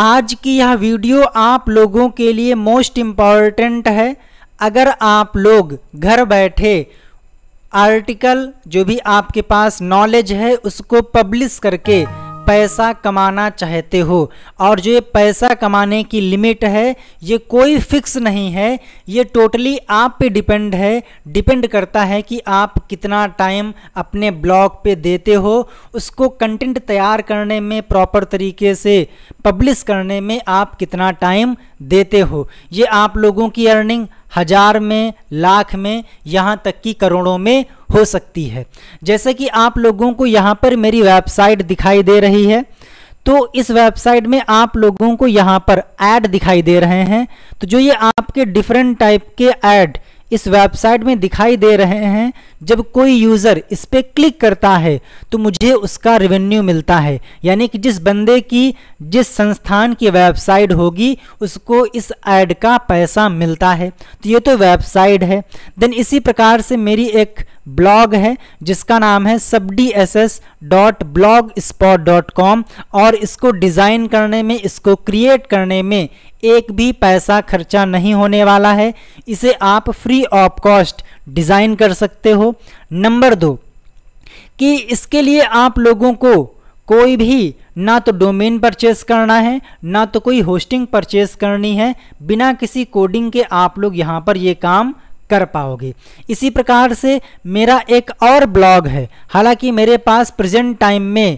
आज की यह वीडियो आप लोगों के लिए मोस्ट इम्पॉर्टेंट है अगर आप लोग घर बैठे आर्टिकल जो भी आपके पास नॉलेज है उसको पब्लिश करके पैसा कमाना चाहते हो और जो ये पैसा कमाने की लिमिट है ये कोई फिक्स नहीं है ये टोटली आप पे डिपेंड है डिपेंड करता है कि आप कितना टाइम अपने ब्लॉग पे देते हो उसको कंटेंट तैयार करने में प्रॉपर तरीके से पब्लिश करने में आप कितना टाइम देते हो ये आप लोगों की अर्निंग हजार में लाख में यहाँ तक कि करोड़ों में हो सकती है जैसे कि आप लोगों को यहाँ पर मेरी वेबसाइट दिखाई दे रही है तो इस वेबसाइट में आप लोगों को यहाँ पर ऐड दिखाई दे रहे हैं तो जो ये आपके डिफरेंट टाइप के ऐड इस वेबसाइट में दिखाई दे रहे हैं जब कोई यूज़र इस पर क्लिक करता है तो मुझे उसका रेवेन्यू मिलता है यानी कि जिस बंदे की जिस संस्थान की वेबसाइट होगी उसको इस ऐड का पैसा मिलता है तो ये तो वेबसाइट है देन इसी प्रकार से मेरी एक ब्लॉग है जिसका नाम है सब D S S dot blogspot dot com और इसको डिज़ाइन करने में इसको क्रिएट करने में एक भी पैसा खर्चा नहीं होने वाला है इसे आप फ्री ऑफ कॉस्ट डिज़ाइन कर सकते हो नंबर दो कि इसके लिए आप लोगों को कोई भी ना तो डोमेन परचेस करना है ना तो कोई होस्टिंग परचेस करनी है बिना किसी कोडिंग के आप लोग यहाँ पर ये काम कर पाओगे इसी प्रकार से मेरा एक और ब्लॉग है हालांकि मेरे पास प्रेजेंट टाइम में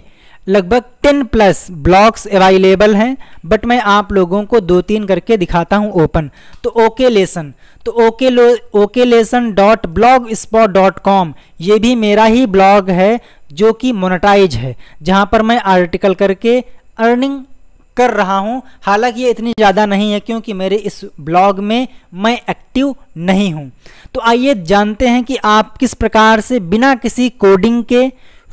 लगभग टेन प्लस ब्लॉग्स अवेलेबल हैं बट मैं आप लोगों को दो तीन करके दिखाता हूं ओपन तो ओके लेसन तो ओके लो okay lesson dot blogspot dot com ये भी मेरा ही ब्लॉग है जो कि मोनेटाइज है जहां पर मैं आर्टिकल करके अर्निंग कर रहा हूं हालांकि ये इतनी ज़्यादा नहीं है क्योंकि मेरे इस ब्लॉग में मैं एक्टिव नहीं हूं तो आइए जानते हैं कि आप किस प्रकार से बिना किसी कोडिंग के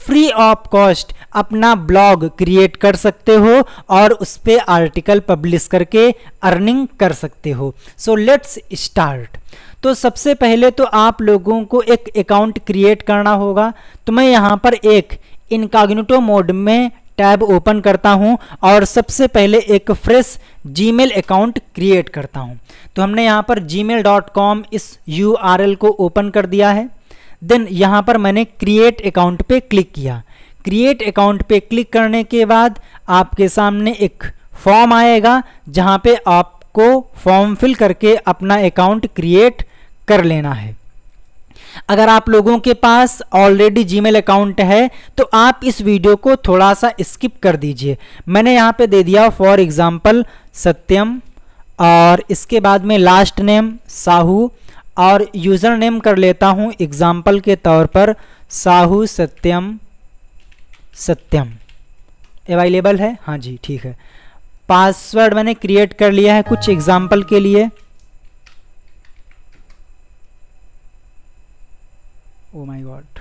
फ्री ऑफ कॉस्ट अपना ब्लॉग क्रिएट कर सकते हो और उस पर आर्टिकल पब्लिश करके अर्निंग कर सकते हो सो लेट्स स्टार्ट तो सबसे पहले तो आप लोगों को एक अकाउंट क्रिएट करना होगा तो मैं यहाँ पर एक इनकाग्नेटो मोड में टैब ओपन करता हूँ और सबसे पहले एक फ्रेश जीमेल अकाउंट क्रिएट करता हूँ तो हमने यहाँ पर gmail.com इस यू को ओपन कर दिया है देन यहाँ पर मैंने क्रिएट अकाउंट पे क्लिक किया क्रिएट अकाउंट पे क्लिक करने के बाद आपके सामने एक फॉर्म आएगा जहाँ पे आपको फॉर्म फिल करके अपना अकाउंट क्रिएट कर लेना है अगर आप लोगों के पास ऑलरेडी जीमेल अकाउंट है तो आप इस वीडियो को थोड़ा सा स्किप कर दीजिए मैंने यहाँ पे दे दिया फॉर एग्जाम्पल सत्यम और इसके बाद में लास्ट नेम साहू और यूज़र नेम कर लेता हूँ एग्ज़ाम्पल के तौर पर साहू सत्यम सत्यम अवेलेबल है हाँ जी ठीक है पासवर्ड मैंने क्रिएट कर लिया है कुछ एग्ज़ाम्पल के लिए ओ माय गॉड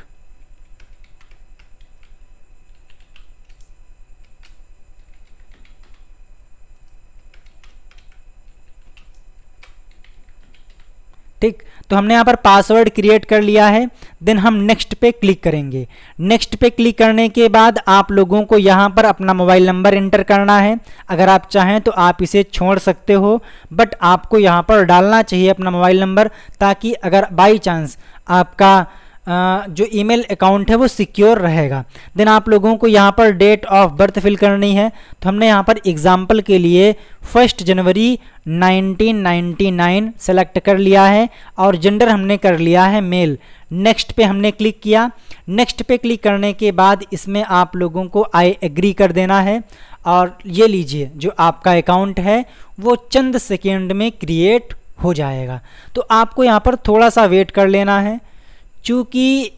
ठीक तो हमने यहाँ पर पासवर्ड क्रिएट कर लिया है देन हम नेक्स्ट पे क्लिक करेंगे नेक्स्ट पे क्लिक करने के बाद आप लोगों को यहाँ पर अपना मोबाइल नंबर एंटर करना है अगर आप चाहें तो आप इसे छोड़ सकते हो बट आपको यहाँ पर डालना चाहिए अपना मोबाइल नंबर ताकि अगर बाई चांस आपका जो ईमेल अकाउंट है वो सिक्योर रहेगा देन आप लोगों को यहाँ पर डेट ऑफ बर्थ फिल करनी है तो हमने यहाँ पर एग्ज़ाम्पल के लिए फर्स्ट जनवरी 1999 सेलेक्ट कर लिया है और जेंडर हमने कर लिया है मेल नेक्स्ट पे हमने क्लिक किया नेक्स्ट पे क्लिक करने के बाद इसमें आप लोगों को आई एग्री कर देना है और ये लीजिए जो आपका अकाउंट है वो चंद सेकेंड में क्रिएट हो जाएगा तो आपको यहाँ पर थोड़ा सा वेट कर लेना है चूँकि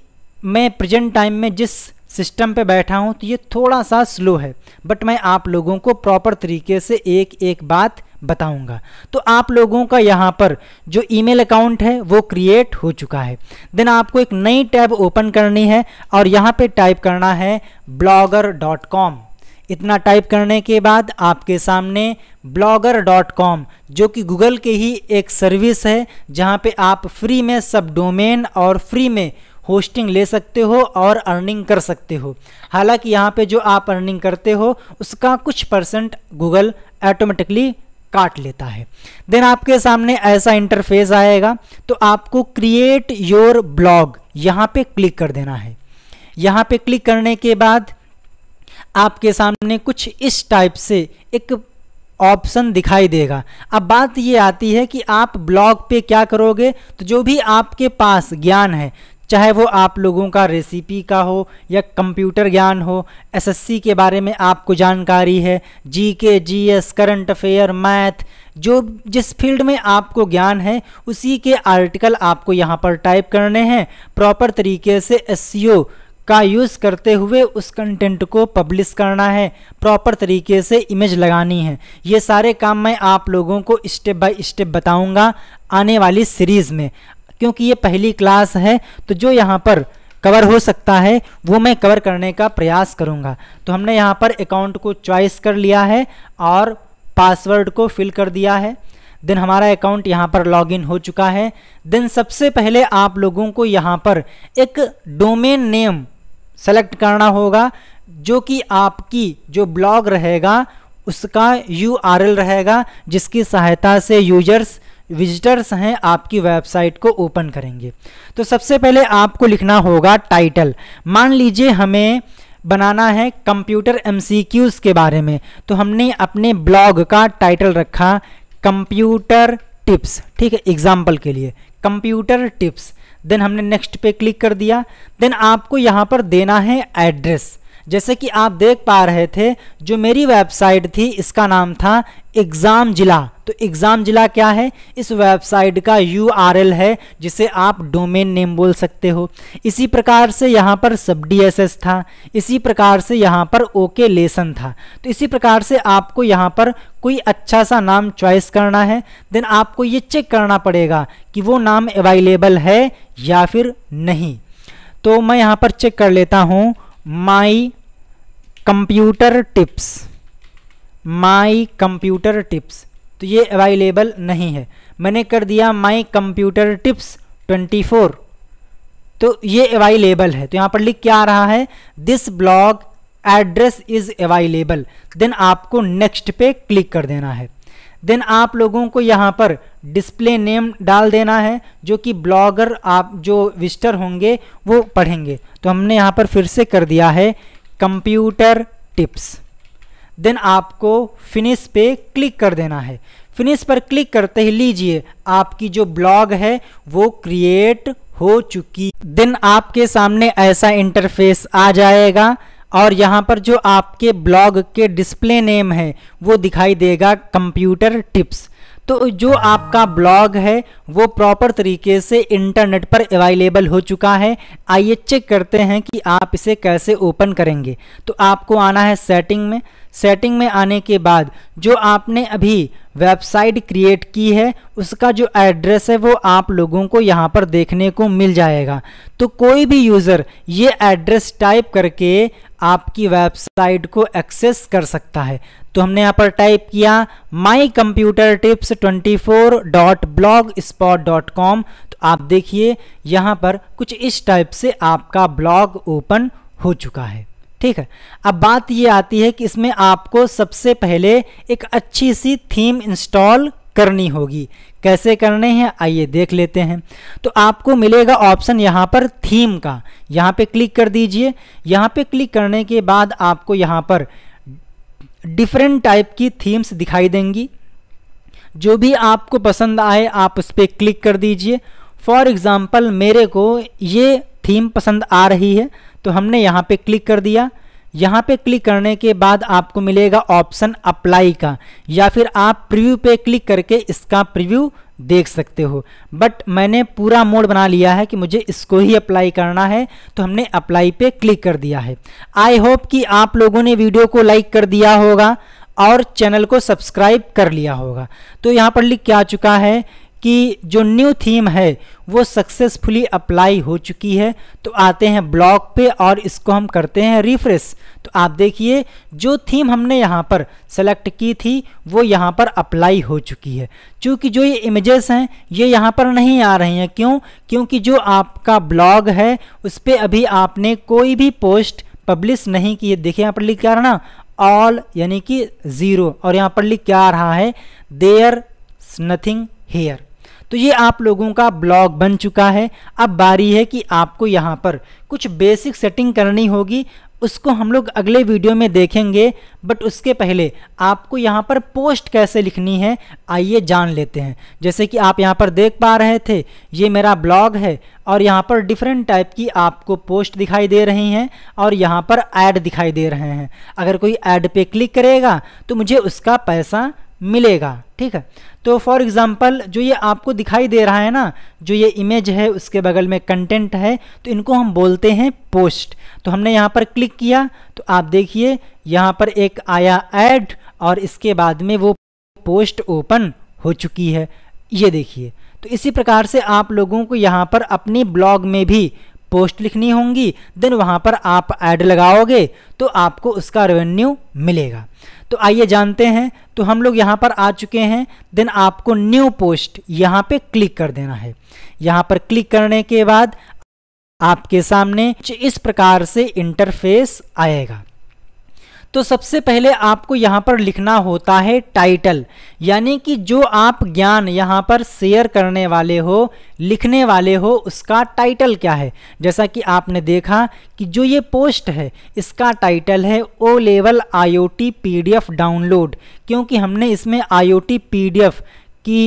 मैं प्रेजेंट टाइम में जिस सिस्टम पे बैठा हूँ तो ये थोड़ा सा स्लो है बट मैं आप लोगों को प्रॉपर तरीके से एक एक बात बताऊंगा तो आप लोगों का यहाँ पर जो ईमेल अकाउंट है वो क्रिएट हो चुका है देन आपको एक नई टैब ओपन करनी है और यहाँ पे टाइप करना है ब्लॉगर डॉट कॉम इतना टाइप करने के बाद आपके सामने ब्लॉगर डॉट कॉम जो कि गूगल के ही एक सर्विस है जहाँ पे आप फ्री में सब डोमेन और फ्री में होस्टिंग ले सकते हो और अर्निंग कर सकते हो हालांकि यहाँ पे जो आप अर्निंग करते हो उसका कुछ परसेंट गूगल ऑटोमेटिकली काट लेता है देन आपके सामने ऐसा इंटरफेस आएगा तो आपको क्रिएट योर ब्लॉग यहाँ पे क्लिक कर देना है यहाँ पे क्लिक करने के बाद आपके सामने कुछ इस टाइप से एक ऑप्शन दिखाई देगा अब बात ये आती है कि आप ब्लॉग पे क्या करोगे तो जो भी आपके पास ज्ञान है चाहे वो आप लोगों का रेसिपी का हो या कंप्यूटर ज्ञान हो एसएससी के बारे में आपको जानकारी है G K G S current affair math जो जिस फील्ड में आपको ज्ञान है उसी के आर्टिकल आपको यहाँ पर टाइप करने हैं प्रॉपर तरीके से एस का यूज़ करते हुए उस कंटेंट को पब्लिश करना है प्रॉपर तरीके से इमेज लगानी है ये सारे काम मैं आप लोगों को स्टेप बाय स्टेप बताऊंगा आने वाली सीरीज़ में क्योंकि ये पहली क्लास है तो जो यहाँ पर कवर हो सकता है वो मैं कवर करने का प्रयास करूँगा तो हमने यहाँ पर अकाउंट को चॉइस कर लिया है और पासवर्ड को फिल कर दिया है देन हमारा अकाउंट यहाँ पर लॉगिन हो चुका है देन सबसे पहले आप लोगों को यहाँ पर एक डोमेन नेम सेलेक्ट करना होगा जो कि आपकी जो ब्लॉग रहेगा उसका यू रहेगा जिसकी सहायता से यूजर्स विजिटर्स हैं आपकी वेबसाइट को ओपन करेंगे तो सबसे पहले आपको लिखना होगा टाइटल मान लीजिए हमें बनाना है कंप्यूटर एम के बारे में तो हमने अपने ब्लॉग का टाइटल रखा कंप्यूटर टिप्स ठीक है एग्जाम्पल के लिए कंप्यूटर टिप्स देन हमने नेक्स्ट पे क्लिक कर दिया देन आपको यहाँ पर देना है एड्रेस जैसे कि आप देख पा रहे थे जो मेरी वेबसाइट थी इसका नाम था एग्ज़ाम जिला तो एग्ज़ाम जिला क्या है इस वेबसाइट का यू है जिसे आप डोमेन नेम बोल सकते हो इसी प्रकार से यहाँ पर सब डी था इसी प्रकार से यहाँ पर ओके लेसन था तो इसी प्रकार से आपको यहाँ पर कोई अच्छा सा नाम चॉइस करना है देन आपको ये चेक करना पड़ेगा कि वो नाम अवेलेबल है या फिर नहीं तो मैं यहाँ पर चेक कर लेता हूँ my computer tips my computer tips तो ये अवेलेबल नहीं है मैंने कर दिया माई कंप्यूटर टिप्स 24 तो ये अवेलेबल है तो यहाँ पर लिख क्या आ रहा है this blog address is available then आपको नेक्स्ट पे क्लिक कर देना है देन आप लोगों को यहाँ पर डिस्प्ले नेम डाल देना है जो कि ब्लॉगर आप जो विस्टर होंगे वो पढ़ेंगे तो हमने यहाँ पर फिर से कर दिया है कंप्यूटर टिप्स देन आपको फिनिश पे क्लिक कर देना है फिनिश पर क्लिक करते ही लीजिए आपकी जो ब्लॉग है वो क्रिएट हो चुकी देन आपके सामने ऐसा इंटरफेस आ जाएगा और यहाँ पर जो आपके ब्लॉग के डिस्प्ले नेम है वो दिखाई देगा कंप्यूटर टिप्स तो जो आपका ब्लॉग है वो प्रॉपर तरीके से इंटरनेट पर अवेलेबल हो चुका है आइए चेक करते हैं कि आप इसे कैसे ओपन करेंगे तो आपको आना है सेटिंग में सेटिंग में आने के बाद जो आपने अभी वेबसाइट क्रिएट की है उसका जो एड्रेस है वो आप लोगों को यहाँ पर देखने को मिल जाएगा तो कोई भी यूज़र ये एड्रेस टाइप करके आपकी वेबसाइट को एक्सेस कर सकता है तो हमने यहाँ पर टाइप किया my computer tips twenty four dot blogspot dot com तो आप देखिए यहाँ पर कुछ इस टाइप से आपका ब्लॉग ओपन हो चुका है ठीक है अब बात ये आती है कि इसमें आपको सबसे पहले एक अच्छी सी थीम इंस्टॉल करनी होगी कैसे करने हैं आइए देख लेते हैं तो आपको मिलेगा ऑप्शन यहाँ पर थीम का यहाँ पे क्लिक कर दीजिए यहाँ पे क्लिक करने के बाद आपको यहाँ पर डिफरेंट टाइप की थीम्स दिखाई देंगी जो भी आपको पसंद आए आप उस पर क्लिक कर दीजिए फॉर एग्ज़ाम्पल मेरे को ये थीम पसंद आ रही है तो हमने यहाँ पे क्लिक कर दिया यहाँ पे क्लिक करने के बाद आपको मिलेगा ऑप्शन अप्लाई का या फिर आप प्रीव्यू पे क्लिक करके इसका प्रीव्यू देख सकते हो बट मैंने पूरा मोड बना लिया है कि मुझे इसको ही अप्लाई करना है तो हमने अप्लाई पे क्लिक कर दिया है आई होप कि आप लोगों ने वीडियो को लाइक कर दिया होगा और चैनल को सब्सक्राइब कर लिया होगा तो यहाँ पर लिख के आ चुका है कि जो न्यू थीम है वो सक्सेसफुली अप्लाई हो चुकी है तो आते हैं ब्लॉग पे और इसको हम करते हैं रिफ्रेश तो आप देखिए जो थीम हमने यहाँ पर सेलेक्ट की थी वो यहाँ पर अप्लाई हो चुकी है क्योंकि जो ये इमेजेस हैं ये यहाँ पर नहीं आ रही हैं क्यों क्योंकि जो आपका ब्लॉग है उस पर अभी आपने कोई भी पोस्ट पब्लिश नहीं की है देखिए यहाँ पर लिख क्या ना ऑल यानी कि ज़ीरो और यहाँ पर लिख क्या आ रहा है देयर नथिंग हेयर तो ये आप लोगों का ब्लॉग बन चुका है अब बारी है कि आपको यहाँ पर कुछ बेसिक सेटिंग करनी होगी उसको हम लोग अगले वीडियो में देखेंगे बट उसके पहले आपको यहाँ पर पोस्ट कैसे लिखनी है आइए जान लेते हैं जैसे कि आप यहाँ पर देख पा रहे थे ये मेरा ब्लॉग है और यहाँ पर डिफरेंट टाइप की आपको पोस्ट दिखाई दे रही हैं और यहाँ पर ऐड दिखाई दे रहे हैं अगर कोई ऐड पे क्लिक करेगा तो मुझे उसका पैसा मिलेगा ठीक है तो फॉर एग्ज़ाम्पल जो ये आपको दिखाई दे रहा है ना जो ये इमेज है उसके बगल में कंटेंट है तो इनको हम बोलते हैं पोस्ट तो हमने यहाँ पर क्लिक किया तो आप देखिए यहाँ पर एक आया ऐड और इसके बाद में वो पोस्ट ओपन हो चुकी है ये देखिए तो इसी प्रकार से आप लोगों को यहाँ पर अपने ब्लॉग में भी पोस्ट लिखनी होंगी देन वहाँ पर आप ऐड लगाओगे तो आपको उसका रेवेन्यू मिलेगा तो आइए जानते हैं तो हम लोग यहाँ पर आ चुके हैं देन आपको न्यू पोस्ट यहाँ पे क्लिक कर देना है यहाँ पर क्लिक करने के बाद आपके सामने इस प्रकार से इंटरफेस आएगा तो सबसे पहले आपको यहाँ पर लिखना होता है टाइटल यानी कि जो आप ज्ञान यहाँ पर शेयर करने वाले हो लिखने वाले हो उसका टाइटल क्या है जैसा कि आपने देखा कि जो ये पोस्ट है इसका टाइटल है O level I O T P D F download क्योंकि हमने इसमें I O T P D F की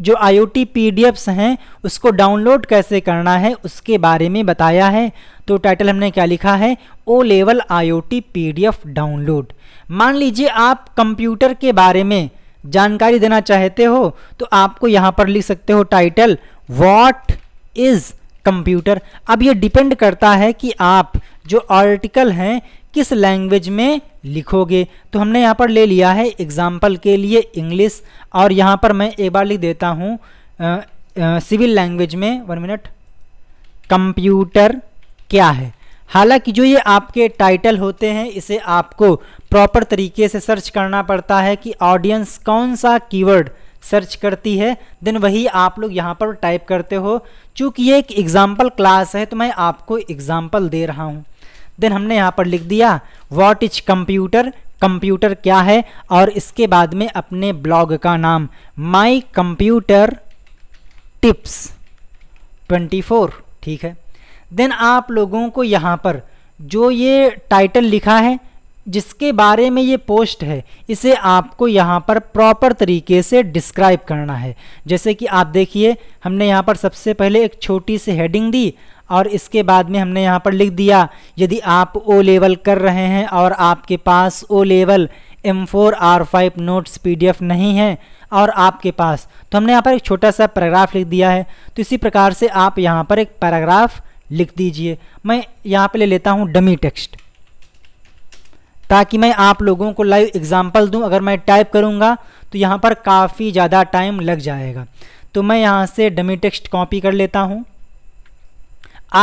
जो I O T P D Fs हैं उसको डाउनलोड कैसे करना है उसके बारे में बताया है तो टाइटल हमने क्या लिखा है O level I O T P D F download मान लीजिए आप कंप्यूटर के बारे में जानकारी देना चाहते हो तो आपको यहाँ पर लिख सकते हो टाइटल वॉट इज़ कंप्यूटर अब ये डिपेंड करता है कि आप जो आर्टिकल हैं किस लैंग्वेज में लिखोगे तो हमने यहाँ पर ले लिया है एग्जाम्पल के लिए इंग्लिश और यहाँ पर मैं एक बार लिख देता हूँ सिविल लैंग्वेज में वन मिनट कंप्यूटर क्या है हालांकि जो ये आपके टाइटल होते हैं इसे आपको प्रॉपर तरीके से सर्च करना पड़ता है कि ऑडियंस कौन सा कीवर्ड सर्च करती है देन वही आप लोग यहाँ पर टाइप करते हो चूँकि ये एक एग्ज़ाम्पल क्लास है तो मैं आपको एग्ज़ाम्पल दे रहा हूँ देन हमने यहाँ पर लिख दिया वॉट इज कंप्यूटर कंप्यूटर क्या है और इसके बाद में अपने ब्लॉग का नाम माई कंप्यूटर टिप्स 24 ठीक है देन आप लोगों को यहाँ पर जो ये टाइटल लिखा है जिसके बारे में ये पोस्ट है इसे आपको यहाँ पर प्रॉपर तरीके से डिस्क्राइब करना है जैसे कि आप देखिए हमने यहाँ पर सबसे पहले एक छोटी सी हेडिंग दी और इसके बाद में हमने यहाँ पर लिख दिया यदि आप ओ लेवल कर रहे हैं और आपके पास O level M four R five notes पी नहीं है और आपके पास तो हमने यहाँ पर एक छोटा सा पैराग्राफ लिख दिया है तो इसी प्रकार से आप यहाँ पर एक पैराग्राफ लिख दीजिए मैं यहाँ पर ले लेता हूँ डमी टेक्स्ट ताकि मैं आप लोगों को लाइव एग्जाम्पल दूँ अगर मैं टाइप करूँगा तो यहाँ पर काफ़ी ज़्यादा टाइम लग जाएगा तो मैं यहाँ से डमी टेक्स्ट कॉपी कर लेता हूँ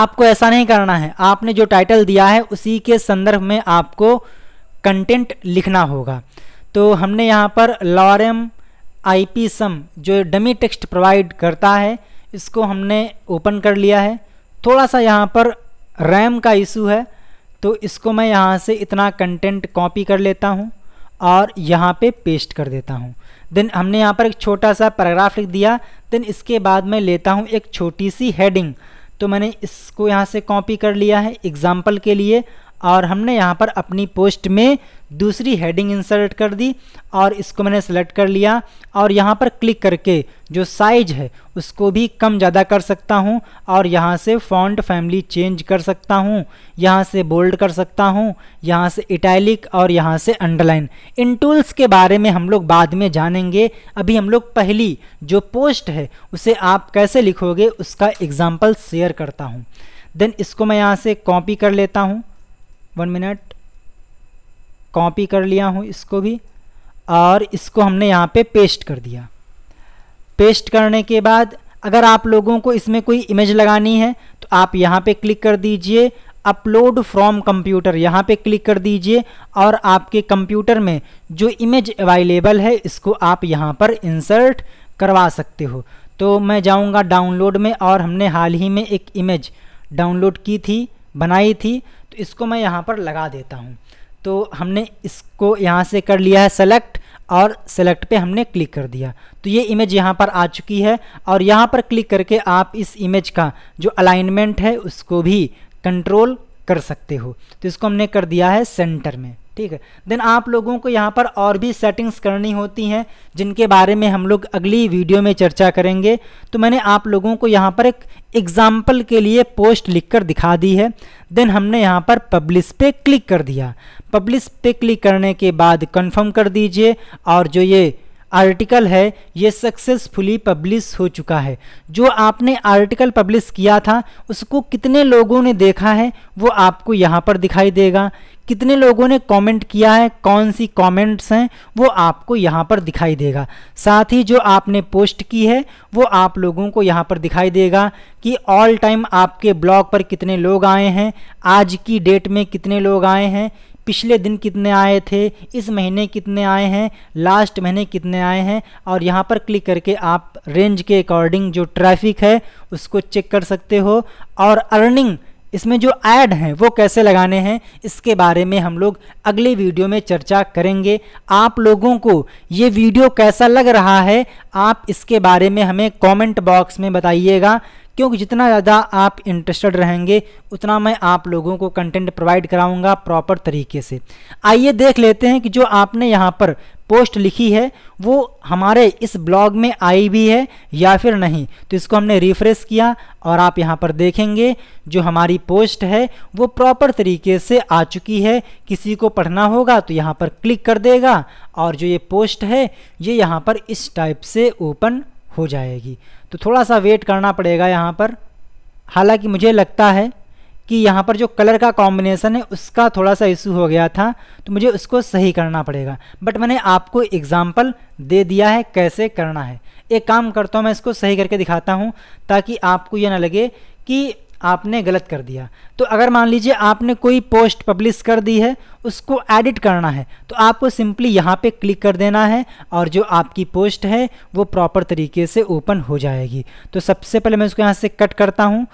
आपको ऐसा नहीं करना है आपने जो टाइटल दिया है उसी के संदर्भ में आपको कंटेंट लिखना होगा तो हमने यहाँ पर लॉरम पी सम जो डमी टेक्स्ट प्रोवाइड करता है इसको हमने ओपन कर लिया है थोड़ा सा यहाँ पर रैम का इशू है तो इसको मैं यहाँ से इतना कंटेंट कॉपी कर लेता हूँ और यहाँ पे पेस्ट कर देता हूँ देन हमने यहाँ पर एक छोटा सा पैराग्राफ लिख दिया देन इसके बाद मैं लेता हूँ एक छोटी सी हेडिंग तो मैंने इसको यहाँ से कॉपी कर लिया है एग्ज़ाम्पल के लिए और हमने यहाँ पर अपनी पोस्ट में दूसरी हेडिंग इंसर्ट कर दी और इसको मैंने सेलेक्ट कर लिया और यहाँ पर क्लिक करके जो साइज है उसको भी कम ज़्यादा कर सकता हूँ और यहाँ से फॉन्ट फैमिली चेंज कर सकता हूँ यहाँ से बोल्ड कर सकता हूँ यहाँ से इटैलिक और यहाँ से अंडरलाइन इन टूल्स के बारे में हम लोग बाद में जानेंगे अभी हम लोग पहली जो पोस्ट है उसे आप कैसे लिखोगे उसका एग्ज़ाम्पल शेयर करता हूँ देन इसको मैं यहाँ से कॉपी कर लेता हूँ वन मिनट कॉपी कर लिया हूँ इसको भी और इसको हमने यहाँ पे पेस्ट कर दिया पेस्ट करने के बाद अगर आप लोगों को इसमें कोई इमेज लगानी है तो आप यहाँ पे क्लिक कर दीजिए अपलोड फ्रॉम कंप्यूटर यहाँ पे क्लिक कर दीजिए और आपके कंप्यूटर में जो इमेज अवेलेबल है इसको आप यहाँ पर इंसर्ट करवा सकते हो तो मैं जाऊँगा डाउनलोड में और हमने हाल ही में एक इमेज डाउनलोड की थी बनाई थी तो इसको मैं यहाँ पर लगा देता हूँ तो हमने इसको यहाँ से कर लिया है सेलेक्ट और सेलेक्ट पे हमने क्लिक कर दिया तो ये इमेज यहाँ पर आ चुकी है और यहाँ पर क्लिक करके आप इस इमेज का जो अलाइनमेंट है उसको भी कंट्रोल कर सकते हो तो इसको हमने कर दिया है सेंटर में ठीक है देन आप लोगों को यहाँ पर और भी सेटिंग्स करनी होती हैं जिनके बारे में हम लोग अगली वीडियो में चर्चा करेंगे तो मैंने आप लोगों को यहाँ पर एक एग्ज़ाम्पल के लिए पोस्ट लिखकर दिखा दी है देन हमने यहाँ पर पब्लिश पे क्लिक कर दिया पब्लिश पे क्लिक करने के बाद कंफर्म कर दीजिए और जो ये आर्टिकल है ये सक्सेसफुली पब्लिश हो चुका है जो आपने आर्टिकल पब्लिश किया था उसको कितने लोगों ने देखा है वो आपको यहाँ पर दिखाई देगा कितने लोगों ने कमेंट किया है कौन सी कमेंट्स हैं वो आपको यहाँ पर दिखाई देगा साथ ही जो आपने पोस्ट की है वो आप लोगों को यहाँ पर दिखाई देगा कि ऑल टाइम आपके ब्लॉग पर कितने लोग आए हैं आज की डेट में कितने लोग आए हैं पिछले दिन कितने आए थे इस महीने कितने आए हैं लास्ट महीने कितने आए हैं और यहाँ पर क्लिक करके आप रेंज के अकॉर्डिंग जो ट्रैफिक है उसको चेक कर सकते हो और अर्निंग इसमें जो ऐड हैं वो कैसे लगाने हैं इसके बारे में हम लोग अगले वीडियो में चर्चा करेंगे आप लोगों को ये वीडियो कैसा लग रहा है आप इसके बारे में हमें कमेंट बॉक्स में बताइएगा क्योंकि जितना ज़्यादा आप इंटरेस्टेड रहेंगे उतना मैं आप लोगों को कंटेंट प्रोवाइड कराऊंगा प्रॉपर तरीके से आइए देख लेते हैं कि जो आपने यहाँ पर पोस्ट लिखी है वो हमारे इस ब्लॉग में आई भी है या फिर नहीं तो इसको हमने रिफ्रेश किया और आप यहाँ पर देखेंगे जो हमारी पोस्ट है वो प्रॉपर तरीके से आ चुकी है किसी को पढ़ना होगा तो यहाँ पर क्लिक कर देगा और जो ये पोस्ट है ये यहाँ पर इस टाइप से ओपन हो जाएगी तो थोड़ा सा वेट करना पड़ेगा यहाँ पर हालांकि मुझे लगता है कि यहाँ पर जो कलर का कॉम्बिनेसन है उसका थोड़ा सा इशू हो गया था तो मुझे उसको सही करना पड़ेगा बट मैंने आपको एग्ज़ाम्पल दे दिया है कैसे करना है एक काम करता हूँ मैं इसको सही करके दिखाता हूँ ताकि आपको यह ना लगे कि आपने गलत कर दिया तो अगर मान लीजिए आपने कोई पोस्ट पब्लिश कर दी है उसको एडिट करना है तो आपको सिंपली यहाँ पे क्लिक कर देना है और जो आपकी पोस्ट है वो प्रॉपर तरीके से ओपन हो जाएगी तो सबसे पहले मैं उसको यहाँ से कट करता हूँ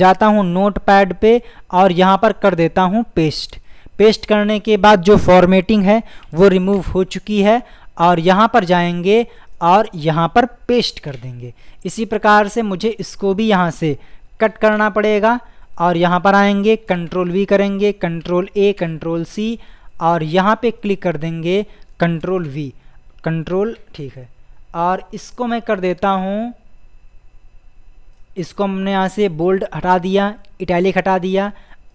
जाता हूँ नोट पैड पर और यहाँ पर कर देता हूँ पेस्ट पेस्ट करने के बाद जो फॉर्मेटिंग है वो रिमूव हो चुकी है और यहाँ पर जाएंगे और यहाँ पर पेस्ट कर देंगे इसी प्रकार से मुझे इसको भी यहाँ से कट करना पड़ेगा और यहाँ पर आएंगे कंट्रोल वी करेंगे कंट्रोल ए कंट्रोल सी और यहाँ पे क्लिक कर देंगे कंट्रोल वी कंट्रोल ठीक है और इसको मैं कर देता हूँ इसको हमने यहाँ से बोल्ड हटा दिया इटैलिक हटा दिया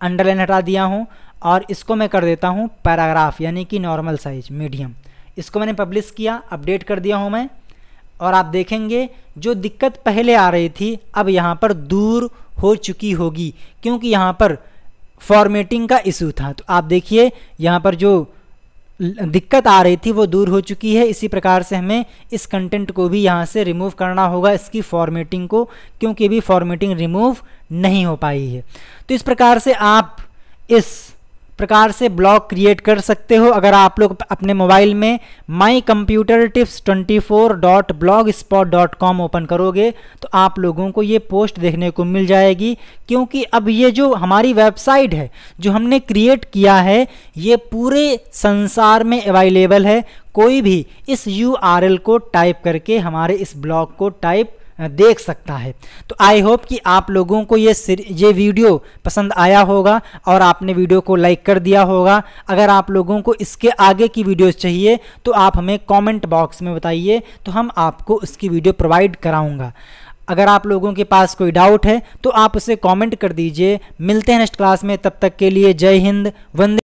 अंडरलाइन हटा दिया हूँ और इसको मैं कर देता हूँ पैराग्राफ यानी कि नॉर्मल साइज मीडियम इसको मैंने पब्लिश किया अपडेट कर दिया हूँ मैं और आप देखेंगे जो दिक्कत पहले आ रही थी अब यहाँ पर दूर हो चुकी होगी क्योंकि यहाँ पर फॉर्मेटिंग का इशू था तो आप देखिए यहाँ पर जो दिक्कत आ रही थी वो दूर हो चुकी है इसी प्रकार से हमें इस कंटेंट को भी यहाँ से रिमूव करना होगा इसकी फॉर्मेटिंग को क्योंकि अभी फॉर्मेटिंग रिमूव नहीं हो पाई है तो इस प्रकार से आप इस प्रकार से ब्लॉग क्रिएट कर सकते हो अगर आप लोग अपने मोबाइल में my computer tips twenty four dot blogspot dot com open करोगे तो आप लोगों को ये पोस्ट देखने को मिल जाएगी क्योंकि अब ये जो हमारी वेबसाइट है जो हमने क्रिएट किया है ये पूरे संसार में अवेलेबल है कोई भी इस यू को टाइप करके हमारे इस ब्लॉग को टाइप देख सकता है तो आई होप कि आप लोगों को ये ये वीडियो पसंद आया होगा और आपने वीडियो को लाइक कर दिया होगा अगर आप लोगों को इसके आगे की वीडियोस चाहिए तो आप हमें कमेंट बॉक्स में बताइए तो हम आपको उसकी वीडियो प्रोवाइड कराऊंगा अगर आप लोगों के पास कोई डाउट है तो आप उसे कमेंट कर दीजिए मिलते हैं नेक्स्ट क्लास में तब तक के लिए जय हिंद वंदे